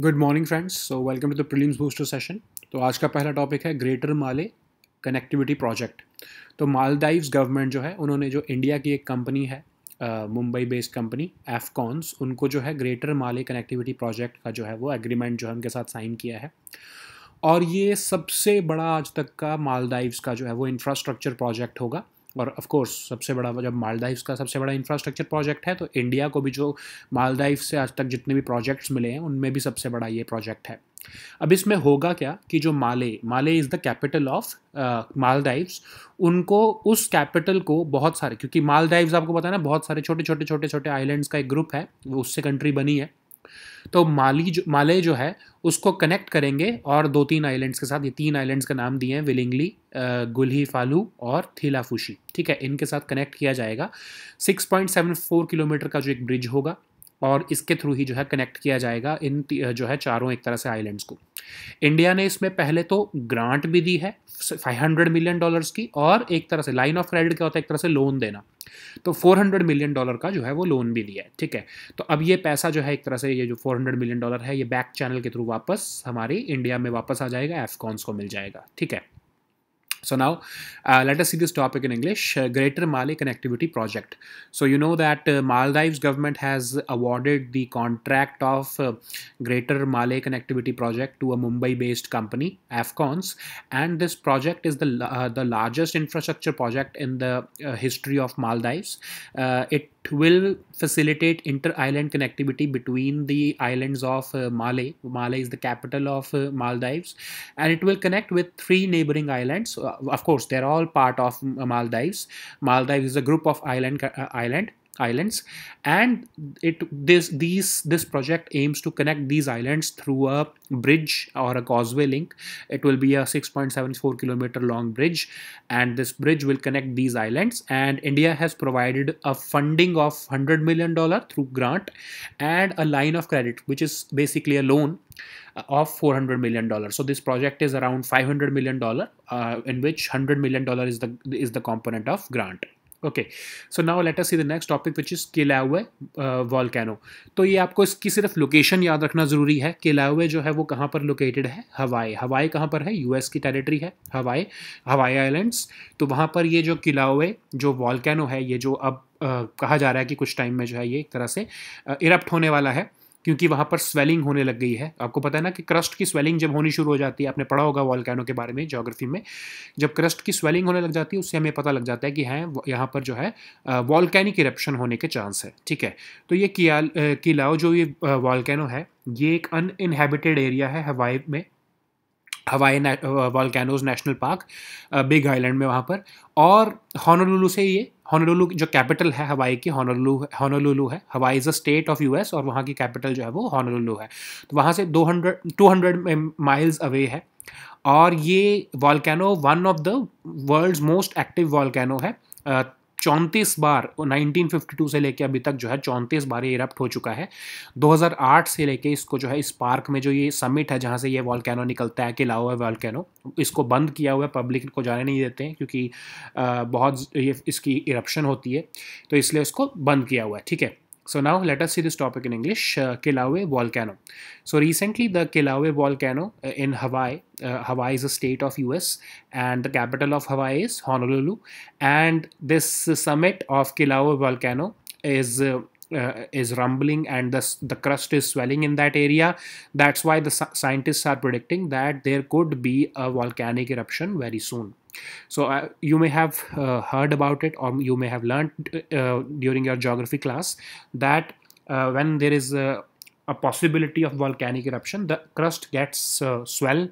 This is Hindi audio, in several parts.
Good morning friends so welcome to the prelims booster session तो आज का पहला टॉपिक है ग्रेटर माले कनेक्टिविटी प्रोजेक्ट तो मालदीव्स गवर्नमेंट जो है उन्होंने जो इंडिया की एक कंपनी है मुंबई बेस्ड कंपनी एफकॉन्स उनको जो है ग्रेटर माले कनेक्टिविटी प्रोजेक्ट का जो है वो एग्रीमेंट जो है उनके साथ साइन किया है और ये सबसे बड़ा आज तक का मालदीव्स का जो है वो इंफ्रास्ट्रक्चर प्रोजेक्ट होगा और ऑफ कोर्स सबसे बड़ा जब मालदाइव्स का सबसे बड़ा इंफ्रास्ट्रक्चर प्रोजेक्ट है तो इंडिया को भी जो मालदाइव से आज तक जितने भी प्रोजेक्ट्स मिले हैं उनमें भी सबसे बड़ा ये प्रोजेक्ट है अब इसमें होगा क्या कि जो Male Male is the capital of Maldives उनको उस कैपिटल को बहुत सारे क्योंकि मालदाइव्स आपको पता है ना बहुत सारे छोटे छोटे छोटे छोटे आइलैंड्स का एक ग्रुप है वो उससे कंट्री बनी है तो माली जो माले जो है उसको कनेक्ट करेंगे और दो तीन आइलैंड्स के साथ ये तीन आइलैंड्स का नाम दिए हैं विलिंगली गुल्ही फालू और थीलाफुशी ठीक है इनके साथ कनेक्ट किया जाएगा 6.74 किलोमीटर का जो एक ब्रिज होगा और इसके थ्रू ही जो है कनेक्ट किया जाएगा इन जो है चारों एक तरह से आइलैंड्स को इंडिया ने इसमें पहले तो ग्रांट भी दी है 500 मिलियन डॉलर्स की और एक तरह से लाइन ऑफ क्रेडिट क्या होता है एक तरह से लोन देना तो 400 मिलियन डॉलर का जो है वो लोन भी दिया है ठीक है तो अब ये पैसा जो है एक तरह से ये जो 400 मिलियन डॉलर है ये बैक चैनल के थ्रू वापस हमारी इंडिया में वापस आ जाएगा एफकॉन्स को मिल जाएगा ठीक है So now uh, let us see this topic in English, uh, Greater Mali Connectivity Project. So you know that uh, Maldives government has awarded the contract of uh, Greater Mali Connectivity Project to a Mumbai based company, AFCONS. And this project is the, uh, the largest infrastructure project in the uh, history of Maldives. it will facilitate inter-island connectivity between the islands of uh, Mali. is the capital of Maldives. And it will connect with three neighboring islands, of course, they're all part of Maldives. Maldives is a group of island uh, island islands and it this these this project aims to connect these islands through a bridge or a causeway link it will be a 6.74 kilometer long bridge and this bridge will connect these islands and india has provided a funding of 100 million dollar through grant and a line of credit which is basically a loan uh, of 400 million dollars so this project is around 500 million dollar uh, in which 100 million dollar is the is the component of grant okay so now let us see the next topic which is Kilauea volcano तो ये आपको इसकी सिर्फ लोकेशन याद रखना ज़रूरी है किलावे जो है वो कहाँ पर लोकेटेड है हवाई हवाई कहाँ पर है यूएस की टेरिटरी है हवाई हवाई आइलैंड्स तो वहाँ पर ये जो किलावे जो वॉलकैनो है ये जो अब Uh, कहा जा रहा है कि कुछ टाइम में जो है ये एक तरह से इरप्ट uh, होने वाला है क्योंकि वहाँ पर स्वेलिंग होने लग गई है आपको पता है ना कि क्रस्ट की स्वेलिंग जब होनी शुरू हो जाती है आपने पढ़ा होगा वॉलकैनो के बारे में जोग्राफी में जब क्रस्ट की स्वेलिंग होने लग जाती है उससे हमें पता लग जाता है कि हैं यहाँ पर जो है वॉलकैनिक इरप्शन होने के चांस है ठीक है तो ये कियाल किलाओ जो ये वॉलकैनो है ये एक अनइनहेबिटेड एरिया है हवाई में Hawaii volcanoes national park big island में वहाँ पर और हॉनोलुलु से ये हॉनोलुलु जो कैपिटल है हवाई की हॉनोलुलू हॉनोलुलु है Hawaii is a state of US और वहाँ की कैपिटल जो है वो हॉनोलुलु है तो वहाँ से 200 200 माइल्स अवे है और ये volcano one of the world's most active volcano है चौंतीस बार 1952 से लेकर अभी तक जो है चौंतीस बार ये इरप्ट हो चुका है 2008 से लेकर इसको जो है इस पार्क में जो ये समिट है जहाँ से ये वॉलकैनो निकलता है किला हुआ है वॉलकैनो इसको बंद किया हुआ है पब्लिक को जाने नहीं देते हैं क्योंकि बहुत ये इसकी इरप्शन होती है तो इसलिए इसको बंद किया हुआ है ठीक है So now let us see this topic in English, uh, Kilauea volcano. So recently the Kilauea volcano uh, in Hawaii, uh, Hawaii is a state of US and the capital of Hawaii is Honolulu and this summit of Kilauea volcano is uh, uh, is rumbling and the, the crust is swelling in that area. That's why the scientists are predicting that there could be a volcanic eruption very soon. So uh, you may have uh, heard about it or you may have learned uh, during your geography class that uh, when there is a, a, possibility of volcanic eruption, the crust gets uh, swell,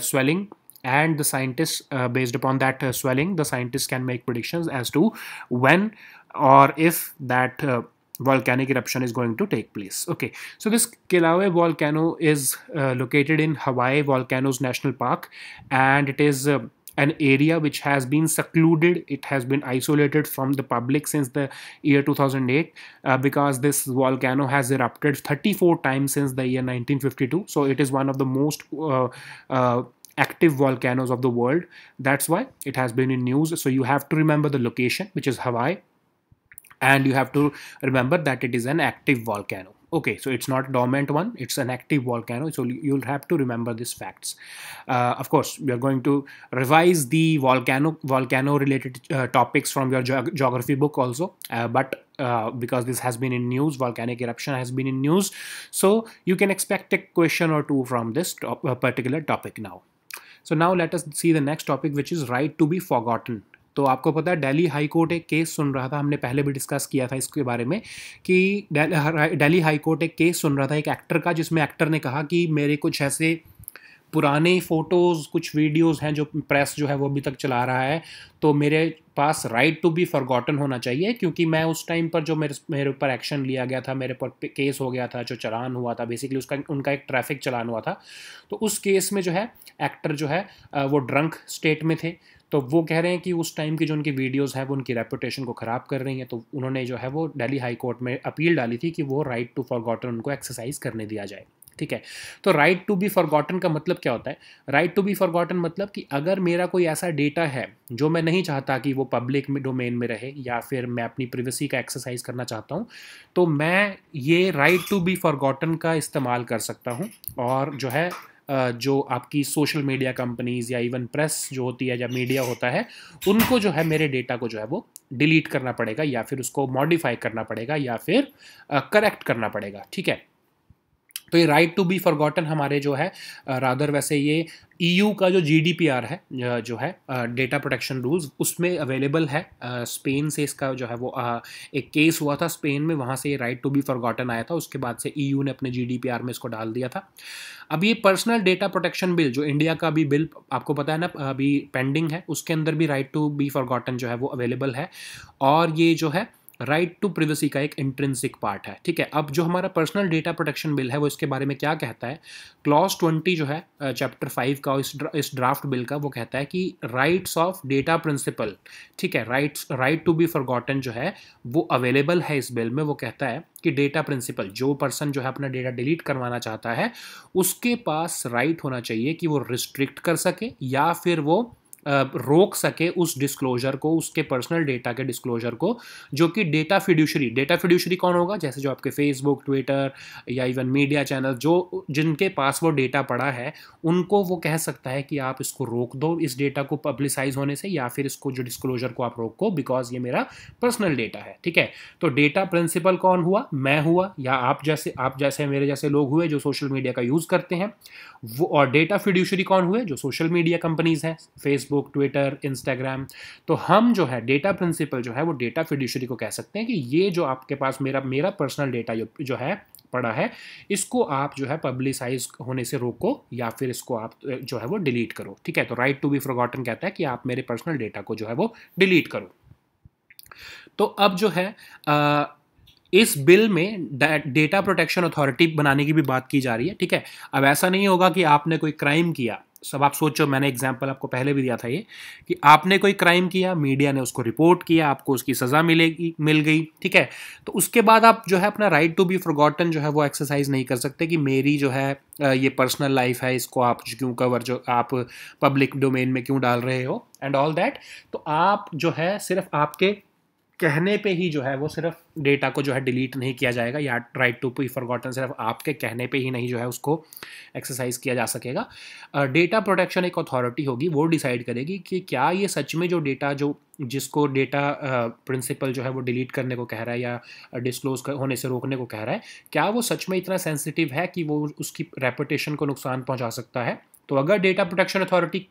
swelling and the scientists uh, based upon that uh, swelling the scientists can make predictions as to when or if that uh, volcanic eruption is going to take place. Okay, so this Kilauea volcano is uh, located in Hawaii Volcanoes National Park and it is uh, an area which has been secluded it has been isolated from the public since the year 2008 uh, because this volcano has erupted 34 times since the year 1952 so it is one of the most uh, uh, active volcanoes of the world that's why it has been in news so you have to remember the location which is Hawaii and you have to remember that it is an active volcano okay so it's not dormant one it's an active volcano so you'll have to remember these facts uh, of course we are going to revise the volcano volcano related uh, topics from your ge geography book also uh, but uh, because this has been in news volcanic eruption has been in news so you can expect a question or two from this uh, particular topic now so now let us see the next topic which is right to be forgotten तो आपको पता है दिल्ली हाई कोर्ट एक केस सुन रहा था हमने पहले भी डिस्कस किया था इसके बारे में कि दिल्ली हाई कोर्ट एक केस सुन रहा था एक एक्टर का जिसमें एक्टर ने कहा कि मेरे कुछ ऐसे पुराने फ़ोटोज़ कुछ वीडियोज़ हैं जो प्रेस जो है वो अभी तक चला रहा है तो मेरे पास राइट टू बी फॉरगॉटन होना चाहिए क्योंकि मैं उस टाइम पर जो मेरे मेरे ऊपर एक्शन लिया गया था मेरे ऊपर केस हो गया था जो चलान हुआ था बेसिकली उसका उनका एक ट्रैफिक चलान हुआ था तो उस केस में जो है एक्टर जो है वो ड्रंक स्टेट में थे तो वो कह रहे हैं कि उस टाइम की जो उनकी वीडियोस हैं वो उनकी रेपुटेशन को ख़राब कर रही हैं तो उन्होंने जो है वो दिल्ली हाई कोर्ट में अपील डाली थी कि वो राइट टू फॉरगॉटन उनको एक्सरसाइज करने दिया जाए ठीक है तो राइट टू बी फॉरगॉटन का मतलब क्या होता है राइट टू बी फॉरगॉटन मतलब कि अगर मेरा कोई ऐसा डेटा है जो मैं नहीं चाहता कि वो पब्लिक डोमेन में रहे या फिर मैं अपनी प्रिवेसी का एक्सरसाइज करना चाहता हूँ तो मैं ये राइट टू बी फॉरगॉटन का इस्तेमाल कर सकता हूँ और जो है जो आपकी सोशल मीडिया कंपनीज़ या इवन प्रेस जो होती है या मीडिया होता है उनको जो है मेरे डेटा को जो है वो डिलीट करना पड़ेगा या फिर उसको मॉडिफाई करना पड़ेगा या फिर करेक्ट करना पड़ेगा ठीक है तो ये राइट टू बी फॉरगॉटन हमारे जो है रादर वैसे ये ईयू e का जो जीडीपीआर है जो है डेटा प्रोटेक्शन रूल्स उसमें अवेलेबल है स्पेन से इसका जो है वो एक केस हुआ था स्पेन में वहाँ से ये राइट टू बी फॉरगॉटन आया था उसके बाद से ईयू e ने अपने जीडीपीआर में इसको डाल दिया था अब ये पर्सनल डेटा प्रोटेक्शन बिल जो इंडिया का अभी बिल आपको पता है ना अभी पेंडिंग है उसके अंदर भी राइट टू बी फॉरगॉटन जो है वो अवेलेबल है और ये जो है राइट टू प्रिवेसी का एक इंट्रेंसिक पार्ट है ठीक है अब जो हमारा पर्सनल डेटा प्रोटेक्शन बिल है वो इसके बारे में क्या कहता है क्लॉज ट्वेंटी जो है चैप्टर फाइव का इस इस ड्राफ्ट बिल का वो कहता है कि राइट्स ऑफ डेटा प्रिंसिपल ठीक है rights right to be forgotten जो है वो अवेलेबल है इस बिल में वो कहता है कि डेटा प्रिंसिपल जो पर्सन जो है अपना डेटा डिलीट करवाना चाहता है उसके पास राइट right होना चाहिए कि वो रिस्ट्रिक्ट कर सके या फिर वो रोक सके उस डिस्क्लोजर को उसके पर्सनल डेटा के डिस्क्लोजर को जो कि डेटा फिड्यूशरी डेटा फिड्यूशरी कौन होगा जैसे जो आपके फेसबुक ट्विटर या इवन मीडिया चैनल जो जिनके पास वो डेटा पड़ा है उनको वो कह सकता है कि आप इसको रोक दो इस डेटा को पब्लिसाइज होने से या फिर इसको जो डिस्क्लोजर को आप रोको बिकॉज ये मेरा पर्सनल डेटा है ठीक है तो डेटा प्रिंसिपल कौन हुआ मैं हुआ या आप जैसे आप जैसे मेरे जैसे लोग हुए जो सोशल मीडिया का यूज़ करते हैं वो और डेटा फिड्यूशरी कौन हुए जो सोशल मीडिया कंपनीज हैं फेसबुक फेसबुक ट्विटर इंस्टाग्राम तो हम जो है डेटा प्रिंसिपल जो है वो डेटा फिडिशरी को कह सकते हैं कि ये जो आपके पास मेरा मेरा पर्सनल डेटा जो है पड़ा है इसको आप जो है पब्लिसाइज होने से रोको या फिर इसको आप जो है वो डिलीट करो ठीक है तो राइट टू बी फॉरगॉटन कहता है कि आप मेरे पर्सनल डेटा को जो है वो डिलीट करो तो अब जो है आ, इस बिल में डेटा प्रोटेक्शन अथॉरिटी बनाने की भी बात की जा रही है ठीक है अब ऐसा नहीं होगा कि आपने कोई क्राइम किया सब आप सोचो मैंने एग्जाम्पल आपको पहले भी दिया था ये कि आपने कोई क्राइम किया मीडिया ने उसको रिपोर्ट किया आपको उसकी सज़ा मिलेगी मिल गई ठीक है तो उसके बाद आप जो है अपना राइट टू बी फॉरगॉटन जो है वो एक्सरसाइज नहीं कर सकते कि मेरी जो है ये पर्सनल लाइफ है इसको आप क्यों कवर जो आप पब्लिक डोमेन में क्यों डाल रहे हो एंड ऑल दैट तो आप जो है सिर्फ आपके कहने पे ही जो है वो सिर्फ डेटा को जो है डिलीट नहीं किया जाएगा या राइट टू पी फॉरगॉटन सिर्फ आपके कहने पे ही नहीं जो है उसको एक्सरसाइज किया जा सकेगा डेटा प्रोटेक्शन एक अथॉरिटी होगी वो डिसाइड करेगी कि क्या ये सच में जो डेटा जो जिसको डेटा प्रिंसिपल जो है वो डिलीट करने को कह रहा है या डिस्क्लोज होने से रोकने को कह रहा है क्या वो सच में इतना सेंसिटिव है कि वो उसकी रेपुटेशन को नुकसान पहुंचा सकता है तो अगर डेटा प्रोटेक्शन अथॉरिटी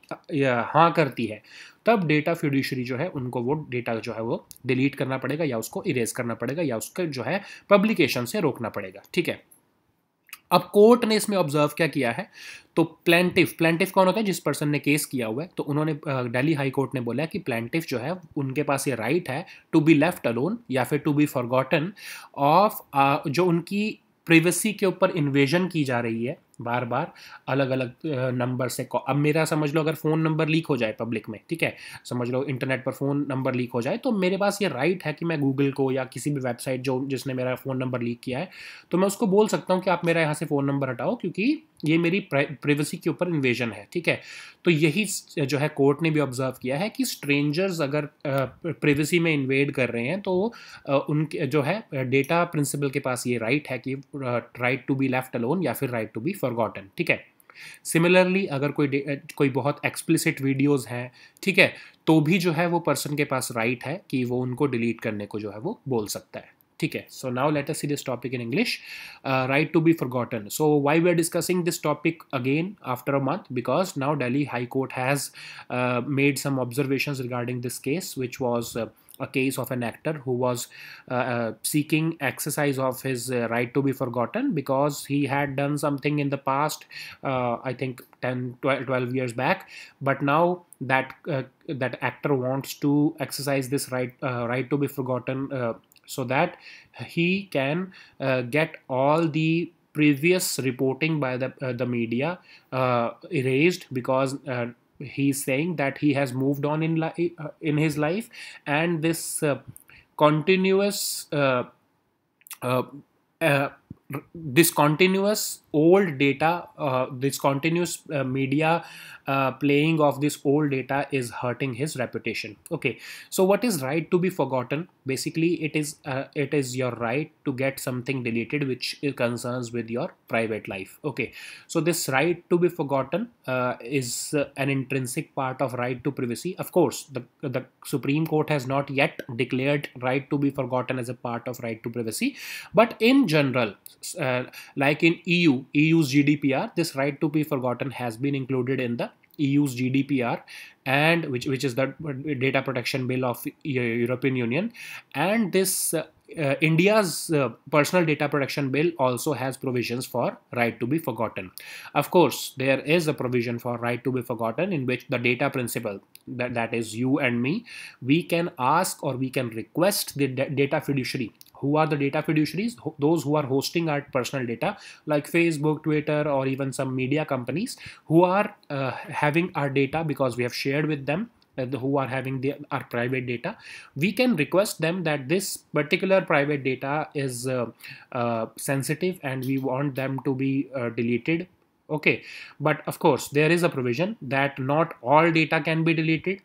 हाँ करती है तब डेटा फ्यूडिशरी जो है उनको वो डेटा जो है वो डिलीट करना पड़ेगा या उसको इरेज करना पड़ेगा या उसके जो है पब्लिकेशन से रोकना पड़ेगा ठीक है अब कोर्ट ने इसमें ऑब्जर्व क्या किया है तो प्लेंटिव प्लेंटिव कौन होता है जिस पर्सन ने केस किया हुआ है तो उन्होंने दिल्ली हाई कोर्ट ने बोला कि प्लेंटिव जो है उनके पास ये राइट है टू बी लेफ्ट अलोन या फिर टू बी फॉरगॉटन ऑफ जो उनकी प्रिवेसी के ऊपर इन्वेजन की जा रही है बार बार अलग अलग नंबर से अब मेरा समझ लो अगर फ़ोन नंबर लीक हो जाए पब्लिक में ठीक है समझ लो इंटरनेट पर फ़ोन नंबर लीक हो जाए तो मेरे पास ये राइट है कि मैं गूगल को या किसी भी वेबसाइट जो जिसने मेरा फ़ोन नंबर लीक किया है तो मैं उसको बोल सकता हूँ कि आप मेरा यहाँ से फ़ोन नंबर हटाओ क्योंकि ये मेरी प्राइवेसी के ऊपर इन्वेजन है ठीक है तो यही जो है कोर्ट ने भी ऑब्जर्व किया है कि स्ट्रेंजर्स अगर प्राइवेसी में इन्वेड कर रहे हैं तो उनके जो है डेटा प्रिंसिपल के पास ये राइट है कि right to be left alone या फिर राइट टू बी फॉरगॉटन ठीक है सिमिलरली अगर कोई कोई बहुत एक्सप्लिसिट वीडियोस हैं ठीक है तो भी जो है वो पर्सन के पास राइट है कि वो उनको डिलीट करने को जो है वो बोल सकता है Okay, so now let us see this topic in English. Uh, right to be forgotten. So why we are discussing this topic again after a month? Because now Delhi High Court has uh, made some observations regarding this case, which was uh, a case of an actor who was seeking exercise of his right to be forgotten because he had done something in the past, I think 10, 12 years back. But now that that actor wants to exercise this right right to be forgotten so that he can uh, get all the previous reporting by the, uh, the media uh, erased because uh, he's saying that he has moved on in, li- uh, in his life and this uh, continuous this continuous old data, uh, this continuous uh, media uh, playing of this old data is hurting his reputation. Okay, so what is right to be forgotten? Basically, it is uh, it is your right to get something deleted which concerns with your private life. Okay, so this right to be forgotten uh, is uh, an intrinsic part of right to privacy. Of course, the the Supreme Court has not yet declared right to be forgotten as a part of right to privacy, but in general, like in EU, EU's GDPR, this right to be forgotten has been included in the EU's GDPR and which which is the data protection bill of European Union and this uh, uh, India's uh, personal data protection bill also has provisions for right to be forgotten. Of course, there is a provision for right to be forgotten in which the data principle, that, that is you and me, we can ask or we can request the data fiduciary who are the data fiduciaries those who are hosting our personal data like facebook twitter or even some media companies who are uh, having our data because we have shared with them uh, who are having the, our private data we can request them that this particular private data is uh, uh sensitive and we want them to be uh, deleted okay but of course there is a provision that not all data can be deleted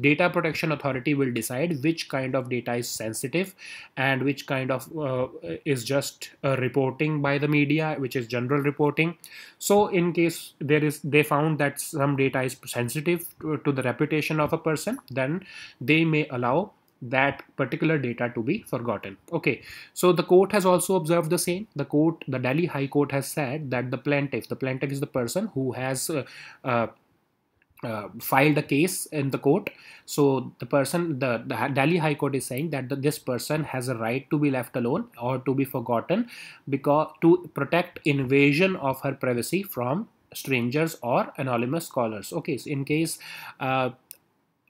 data protection authority will decide which kind of data is sensitive and which kind of uh, is just uh, reporting by the media which is general reporting so in case there is they found that some data is sensitive to, to the reputation of a person then they may allow that particular data to be forgotten okay so the court has also observed the same the court the delhi high court has said that the plaintiff the plaintiff is the person who has uh, uh uh, filed a case in the court so the person the, the delhi high court is saying that the, this person has a right to be left alone or to be forgotten because to protect invasion of her privacy from strangers or anonymous callers okay so in case uh,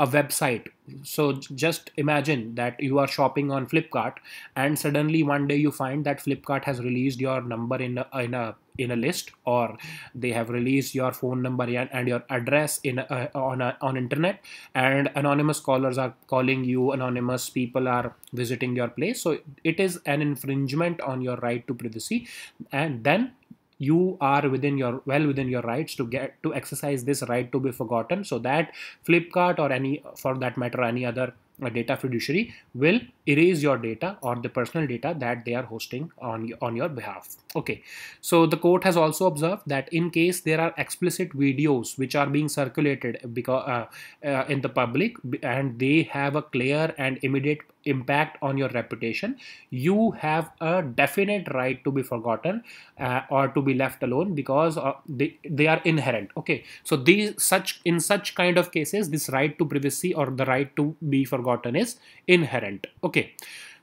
a website so just imagine that you are shopping on flipkart and suddenly one day you find that flipkart has released your number in a, in a in a list or they have released your phone number and your address in a, on a, on internet and anonymous callers are calling you anonymous people are visiting your place so it is an infringement on your right to privacy and then you are within your well within your rights to get to exercise this right to be forgotten so that flipkart or any for that matter any other a data fiduciary will erase your data or the personal data that they are hosting on, on your behalf. Okay, so the court has also observed that in case there are explicit videos which are being circulated because uh, uh, in the public and they have a clear and immediate impact on your reputation you have a definite right to be forgotten uh, or to be left alone because uh, they, they are inherent okay so these such in such kind of cases this right to privacy or the right to be forgotten is inherent okay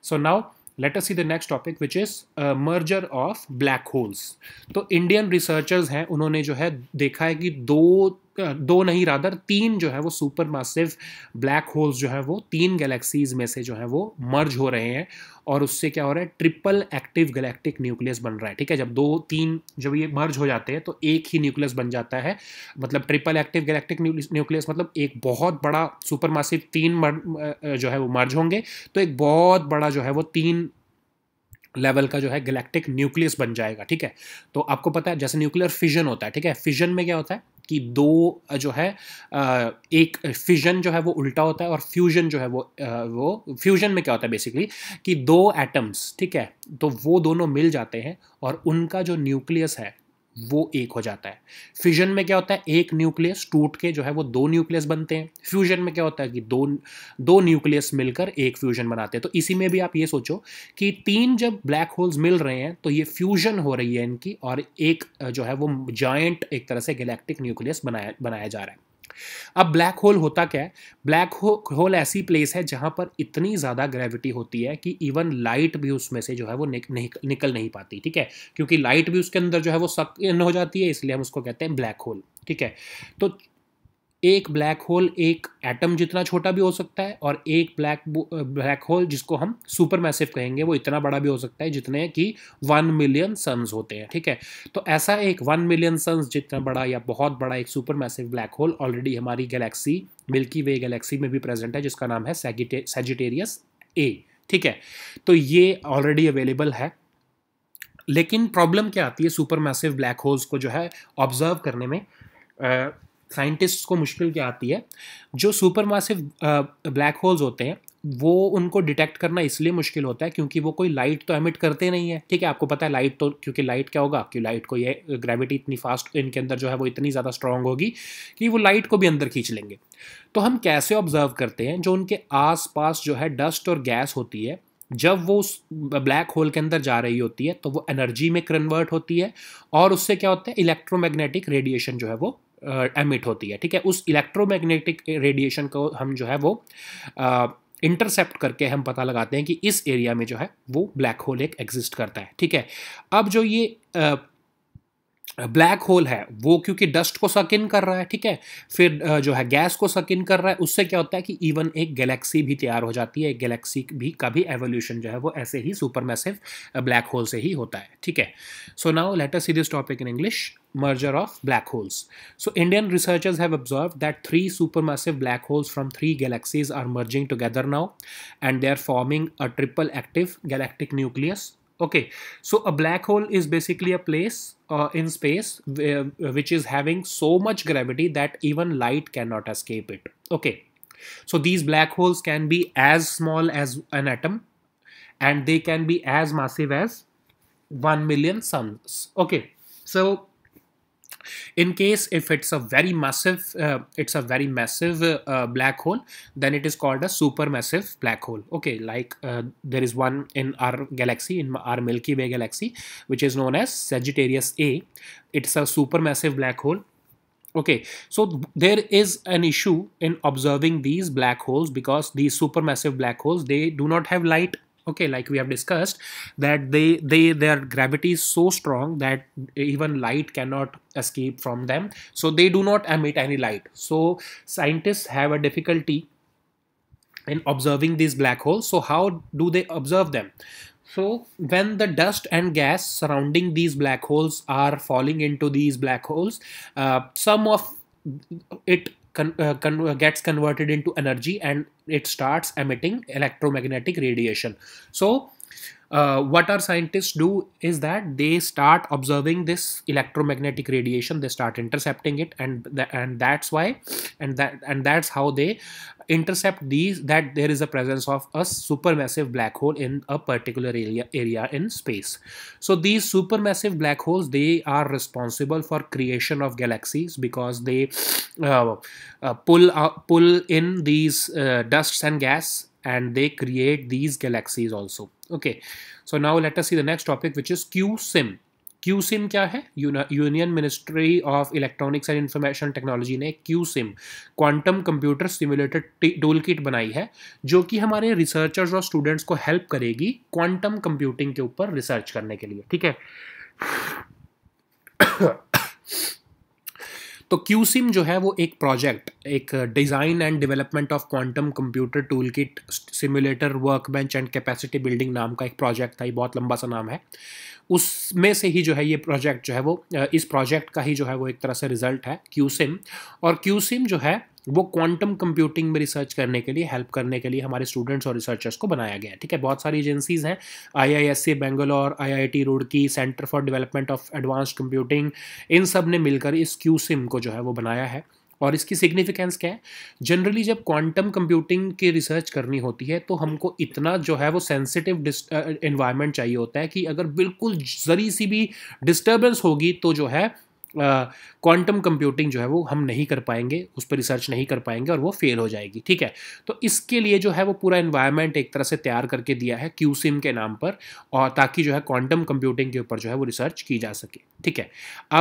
so now let us see the next topic which is a merger of black holes So Indian researchers have. Unhone jo hai dekha hai ki do दो नहीं रादर तीन जो है वो सुपर मासिव ब्लैक होल्स जो है वो तीन गैलेक्सीज में से जो है वो मर्ज हो रहे हैं और उससे क्या हो रहा है ट्रिपल एक्टिव गैलेक्टिक न्यूक्लियस बन रहा है ठीक है जब दो तीन जब ये मर्ज हो जाते हैं तो एक ही न्यूक्लियस बन जाता है मतलब ट्रिपल एक्टिव गैलेक्टिक न्यूक्लियस मतलब एक बहुत बड़ा सुपर मासिव तीन जो है वो मर्ज होंगे तो एक बहुत बड़ा जो है वो तीन लेवल का जो है गैलेक्टिक न्यूक्लियस बन जाएगा ठीक है तो आपको पता है जैसे न्यूक्लियर फिजन होता है ठीक है फिजन में क्या होता है कि दो जो है एक फिजन जो है वो उल्टा होता है और फ्यूजन जो है वो वो फ्यूजन में क्या होता है बेसिकली कि दो एटम्स ठीक है तो वो दोनों मिल जाते हैं और उनका जो न्यूक्लियस है वो एक हो जाता है फ्यूजन में क्या होता है एक न्यूक्लियस टूट के जो है वो दो न्यूक्लियस बनते हैं फ्यूजन में क्या होता है कि दो दो न्यूक्लियस मिलकर एक फ्यूजन बनाते हैं तो इसी में भी आप ये सोचो कि तीन जब ब्लैक होल्स मिल रहे हैं तो ये फ्यूजन हो रही है इनकी और एक जो है वो जॉइंट एक तरह से गैलेक्टिक न्यूक्लियस बनाया बनाया जा रहा है अब ब्लैक होल होता क्या है ब्लैक होल ऐसी प्लेस है जहाँ पर इतनी ज़्यादा ग्रेविटी होती है कि इवन लाइट भी उसमें से जो है वो निक, निक, निकल नहीं पाती ठीक है क्योंकि लाइट भी उसके अंदर जो है वो सक हो जाती है इसलिए हम उसको कहते हैं ब्लैक होल ठीक है तो एक ब्लैक होल एक एटम जितना छोटा भी हो सकता है और एक ब्लैक ब्लैक होल जिसको हम सुपर मैसिव कहेंगे वो इतना बड़ा भी हो सकता है जितने कि वन मिलियन सन्स होते हैं ठीक है तो ऐसा एक वन मिलियन सन्स जितना बड़ा या बहुत बड़ा एक super massive black hole already हमारी गैलेक्सी मिल्की वे गैलेक्सी में भी प्रेजेंट है जिसका नाम है सेजिटेरियस ए ठीक है तो ये ऑलरेडी अवेलेबल है लेकिन प्रॉब्लम क्या आती है सुपर मैसिव ब्लैक होल्स को जो है ऑब्जर्व करने में साइंटिस्ट को मुश्किल क्या आती है जो सुपर मासिव ब्लैक होल्स होते हैं वो उनको डिटेक्ट करना इसलिए मुश्किल होता है क्योंकि वो कोई लाइट तो एमिट करते नहीं है ठीक है आपको पता है लाइट तो क्योंकि लाइट क्या होगा कि लाइट को ये ग्रेविटी इतनी फास्ट इनके अंदर जो है वो इतनी ज़्यादा स्ट्रांग होगी कि वो लाइट को भी अंदर खींच लेंगे तो हम कैसे ऑब्जर्व करते हैं जो उनके आस जो है डस्ट और गैस होती है जब वो उस ब्लैक होल के अंदर जा रही होती है तो वो एनर्जी में कन्वर्ट होती है और उससे क्या होता है इलेक्ट्रोमैग्नेटिक रेडिएशन जो है वो एमिट uh, होती है ठीक है उस इलेक्ट्रोमैग्नेटिक रेडिएशन को हम जो है वो इंटरसेप्ट uh, करके हम पता लगाते हैं कि इस एरिया में जो है वो ब्लैक होल एक एग्जिस्ट करता है ठीक है अब जो ये uh, ब्लैक होल है वो क्योंकि डस्ट को सक इन कर रहा है ठीक है फिर जो है गैस को सक इन कर रहा है उससे क्या होता है कि इवन एक गैलेक्सी भी तैयार हो जाती है एक गैलेक्सी भी का भी एवोल्यूशन जो है वो ऐसे ही सुपर मैसिव ब्लैक होल से ही होता है ठीक है so now later see this topic in English merger of black holes so Indian researchers have observe that three super massive black holes from three galaxies are merging together now and they are forming a triple active galactic nucleus Okay, so a black hole is basically a place uh, in space where, uh, which is having so much gravity that even light cannot escape it. Okay, so these black holes can be as small as an atom and they can be as massive as 1 million suns. Okay, so in case if it's a very massive uh, it's a very massive uh, black hole then it is called a supermassive black hole okay like uh, there is one in our galaxy in our milky way galaxy which is known as sagittarius a it's a supermassive black hole Okay, so there is an issue in observing these black holes because these supermassive black holes, they do not have light okay like we have discussed that they they their gravity is so strong that even light cannot escape from them so they do not emit any light so scientists have a difficulty in observing these black holes so how do they observe them so when the dust and gas surrounding these black holes are falling into these black holes uh, some of it con, uh, con, uh, gets converted into energy and it starts emitting electromagnetic radiation so uh, what our scientists do is that they start observing this electromagnetic radiation they start intercepting it and th and that's why and that and that's how they intercept these that there is a presence of a supermassive black hole in a particular area area in space so these supermassive black holes they are responsible for creation of galaxies because they uh, uh, pull uh, pull in these uh, dusts and gas and they create these galaxies also okay so now let us see the next topic which is qsim qsim क्या है union ministry of electronics and information technology ने qsim quantum computer simulated tool kit बनाई है जो कि हमारे रिसर्चर्स और स्टूडेंट्स को हेल्प करेगी क्वांटम कंप्यूटिंग के ऊपर रिसर्च करने के लिए ठीक है तो क्यूसिम जो है वो एक प्रोजेक्ट एक design and development of quantum computer tool kit simulator workbench and capacity building नाम का एक प्रोजेक्ट था ये बहुत लंबा सा नाम है उसमें से ही जो है ये प्रोजेक्ट जो है वो इस प्रोजेक्ट का ही जो है वो एक तरह से रिजल्ट है क्यूसिम और क्यूसिम जो है वो क्वांटम कंप्यूटिंग में रिसर्च करने के लिए हेल्प करने के लिए हमारे स्टूडेंट्स और रिसर्चर्स को बनाया गया है ठीक है बहुत सारी एजेंसीज हैं I I S C Bangalore I I T Roorkee centre for development of advanced computing इन सब ने मिलकर इस क्यू सिम को जो है वो बनाया है और इसकी सिग्निफिकेंस क्या है जनरली जब क्वांटम कंप्यूटिंग की रिसर्च करनी होती है तो हमको इतना जो है वो सेंसिटिव इन्वायरमेंट uh, चाहिए होता है कि अगर बिल्कुल जरी सी भी डिस्टर्बेंस होगी तो जो है क्वांटम कंप्यूटिंग जो है वो हम नहीं कर पाएंगे उस पर रिसर्च नहीं कर पाएंगे और वो फेल हो जाएगी ठीक है तो इसके लिए जो है वो पूरा इन्वायरमेंट एक तरह से तैयार करके दिया है क्यूसिम के नाम पर और ताकि जो है क्वांटम कंप्यूटिंग के ऊपर जो है वो रिसर्च की जा सके ठीक है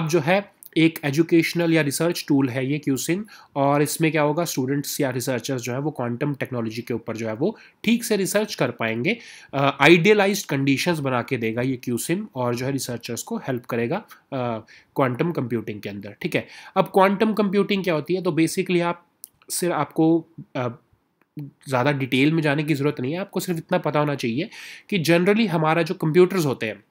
अब जो है एक एजुकेशनल या रिसर्च टूल है ये क्यूसिन और इसमें क्या होगा स्टूडेंट्स या रिसर्चर्स जो है वो क्वांटम टेक्नोलॉजी के ऊपर जो है वो ठीक से रिसर्च कर पाएंगे आइडियलाइज कंडीशंस बना के देगा ये क्यूसिन और जो है रिसर्चर्स को हेल्प करेगा क्वांटम कंप्यूटिंग के अंदर ठीक है अब क्वांटम कंप्यूटिंग क्या होती है तो बेसिकली आप सिर्फ आपको uh, ज़्यादा डिटेल में जाने की ज़रूरत नहीं है आपको सिर्फ इतना पता होना चाहिए कि जनरली हमारा जो कंप्यूटर्स होते हैं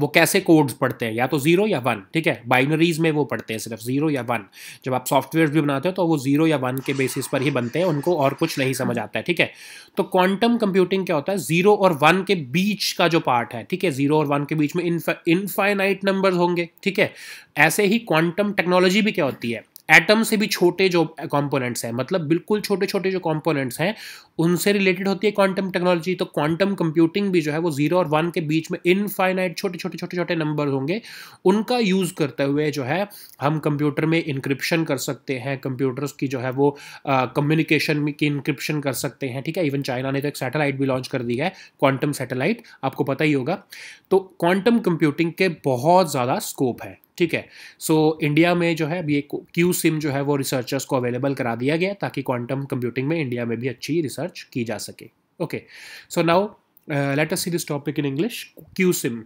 वो कैसे कोड्स पढ़ते हैं या तो ज़ीरो या वन ठीक है बाइनरीज में वो पढ़ते हैं सिर्फ ज़ीरो या वन जब आप सॉफ्टवेयर भी बनाते हो तो वो ज़ीरो या वन के बेसिस पर ही बनते हैं उनको और कुछ नहीं समझ आता है ठीक है तो क्वांटम कंप्यूटिंग क्या होता है ज़ीरो और वन के बीच का जो पार्ट है ठीक है ज़ीरो और वन के बीच में इन्फाइनाइट नंबर होंगे ठीक है ऐसे ही क्वांटम टेक्नोलॉजी भी क्या होती है एटम से भी छोटे जो कंपोनेंट्स हैं मतलब बिल्कुल छोटे छोटे जो कंपोनेंट्स हैं उनसे रिलेटेड होती है क्वांटम टेक्नोलॉजी तो क्वांटम कंप्यूटिंग भी जो है वो जीरो और वन के बीच में इनफाइनाइट छोटे छोटे छोटे छोटे नंबर होंगे उनका यूज़ करते हुए जो है हम कंप्यूटर में इंक्रिप्शन कर सकते हैं कंप्यूटर्स की जो है वो कम्युनिकेशन की इंक्रिप्शन कर सकते हैं ठीक है इवन चाइना ने तो एक सैटेलाइट भी लॉन्च कर दी है क्वांटम सैटेलाइट आपको पता ही होगा तो क्वांटम कंप्यूटिंग के बहुत ज़्यादा स्कोप है ठीक है सो so, इंडिया में जो है अभी एक क्यू सिम जो है वो रिसर्चर्स को अवेलेबल करा दिया गया ताकि क्वांटम कंप्यूटिंग में इंडिया में भी अच्छी रिसर्च की जा सके okay so now let us see this topic in English Q SIM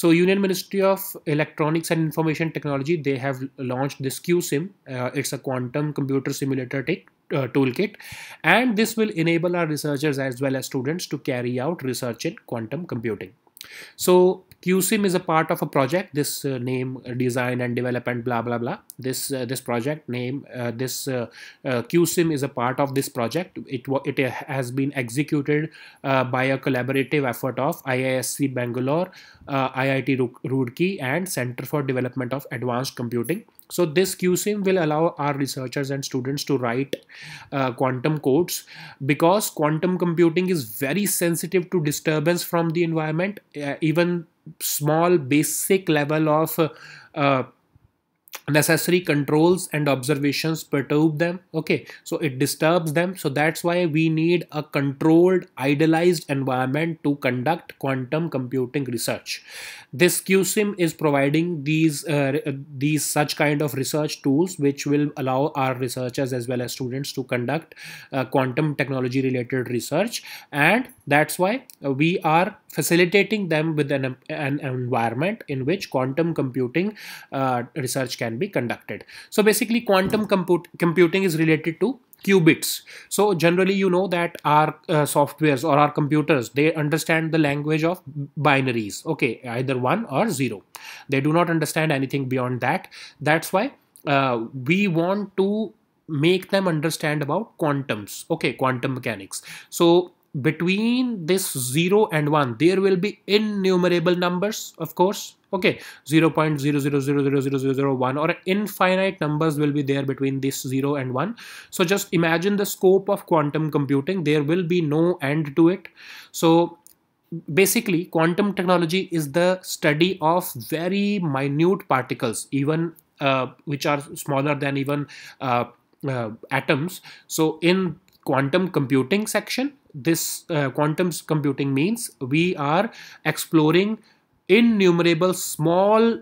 so union ministry of electronics and information technology they have launch this Q SIM it's a quantum computer simulator tech tool kit and this will enable our researchers as well as students to carry out research in quantum computing So QSIM is a part of a project. This uh, name, uh, design and development, blah blah blah. This uh, this project name, uh, this uh, uh, QSIM is a part of this project. It it has been executed by a collaborative effort of IISc Bangalore, IIT Roorkee, and Center for Development of Advanced Computing. So this QSIM will allow our researchers and students to write uh, quantum codes because quantum computing is very sensitive to disturbance from the environment, uh, even small basic level of uh, uh necessary controls and observations perturb them okay so it disturbs them so that's why we need a controlled idealized environment to conduct quantum computing research this qsim is providing these uh, uh, these such kind of research tools which will allow our researchers as well as students to conduct uh, quantum technology related research and that's why we are facilitating them with an, an environment in which quantum computing uh, research can be conducted. So basically quantum hmm. computing is related to qubits. So generally you know that our uh, softwares or our computers, they understand the language of binaries. Okay, either 1 or 0. They do not understand anything beyond that. That's why uh, we want to make them understand about quantums. Okay, quantum mechanics. So between this 0 and 1 there will be innumerable numbers of course okay 0 0.00000001 or infinite numbers will be there between this 0 and 1 so just imagine the scope of quantum computing there will be no end to it so basically quantum technology is the study of very minute particles even uh, which are smaller than even uh, uh, atoms so in quantum computing section this uh, quantum computing means we are exploring innumerable small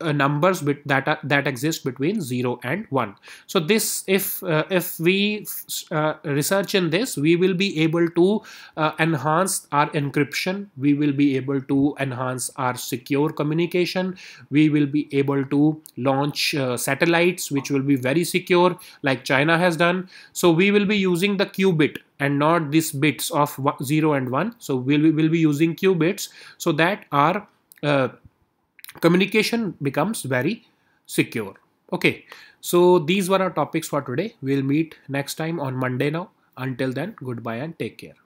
uh, numbers that are, that exist between 0 and 1 so this if uh, if we uh, research in this we will be able to uh, enhance our encryption we will be able to enhance our secure communication we will be able to launch uh, satellites which will be very secure like china has done so we will be using the qubit and not these bits of 0 and 1 so we'll, we will be using qubits so that are. Uh, communication becomes very secure. Okay, so these were our topics for today. We'll meet next time on Monday now. Until then, goodbye and take care.